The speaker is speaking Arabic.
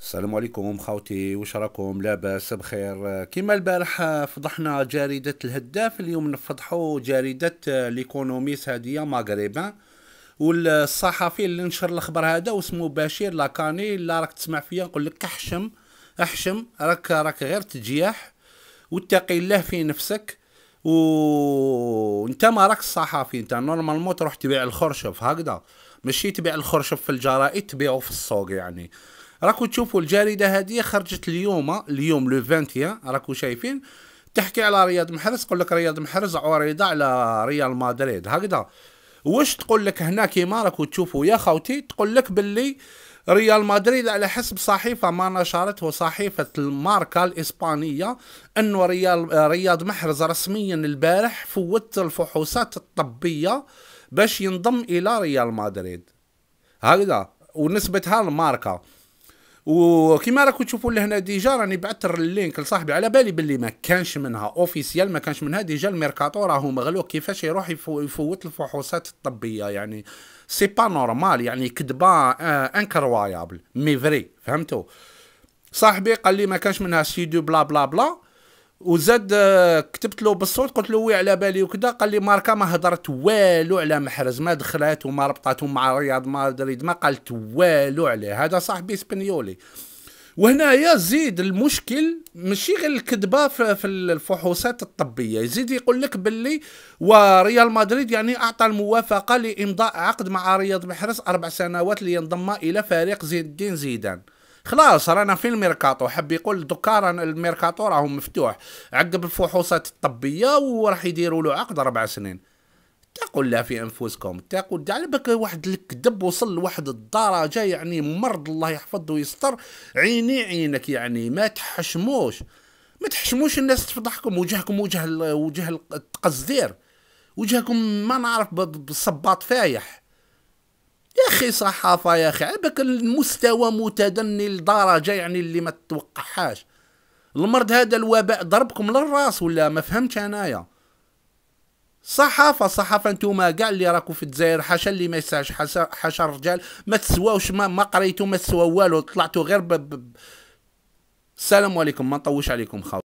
السلام عليكم خاوتي واش راكم لاباس بخير كيما البارح فضحنا جريدة الهداف اليوم نفضحوا جريدة ليكونوميس هادية مغربان والصحفي اللي نشر الخبر هذا واسمه بشير لاكاني اللي راك تسمع فيا نقول لك احشم احشم راك راك غير تجياح واتقي الله في نفسك وانت ما راك صحفي انت نورمالمون تروح تبيع الخرشف هكذا ماشي تبيع الخرشف في الجرائد تبيعه في السوق يعني راكو تشوفوا الجريده هذه خرجت اليوم اليوم لو 21 راكو شايفين تحكي على رياض محرز تقول لك رياض محرز عريضه على ريال مدريد هكذا واش تقول لك هنا كيما راكو تشوفوا يا خوتي تقول لك باللي ريال مدريد على حسب صحيفة ما نشرته صحيفة الماركة الإسبانية أن ريال رياض محرز رسميا البارح فوت الفحوصات الطبية باش ينضم إلى ريال مدريد هكذا ونسبتها الماركة وكما راكم تشوفوا لهنا ديجا راني بعثت اللينك لصاحبي على بالي باللي ما كانش منها اوفيسيال ما كانش منها ديجا الميركاتو راهو مغلوق كيفاش يروح يفوت الفحوصات الطبيه يعني سي با نورمال يعني كذبه انكرويابل مي فري فهمتوا صاحبي قال لي ما كانش منها سي دو بلا بلا بلا وزاد آه، كتبت له بالصوت قلت له وي على بالي وكذا قال لي ماركا ما هضرت والو على محرز ما دخلت وما ربطت مع رياض مدريد ما قالت والو عليه هذا صاحبي اسبانيولي وهنايا زيد المشكل ماشي غير الكذبه في الفحوصات الطبيه يزيد يقول لك باللي وريال مدريد يعني اعطى الموافقه لامضاء عقد مع رياض محرز اربع سنوات لينضم الى فريق زين الدين زيدان خلاص رانا في الميركاتو حب يقول دوكا رانا الميركاتو راهو مفتوح عقب الفحوصات الطبيه وراح يديروا له عقد ربع سنين تقوا لا في انفسكم تقوا على بالك واحد الكذب وصل لواحد الدرجه يعني مرض الله يحفظه ويستر عيني عينك يعني ما تحشموش ما تحشموش الناس تفضحكم وجهكم وجه وجه التقزدير وجهكم ما نعرف بالصباط فايح يا اخي صحافه يا اخي عبك المستوى متدني لدرجه يعني اللي ما تتوقعهاش المرض هذا الوباء ضربكم للراس ولا ما فهمتش انايا صحافه صحافه نتوما كاع اللي راكو في الجزائر حاشا اللي ما يسعش حاشا الرجال ما تسواوش ما, ما قريتو ما تسوا والو طلعتو غير ب... السلام عليكم ما نطوش عليكم خاوة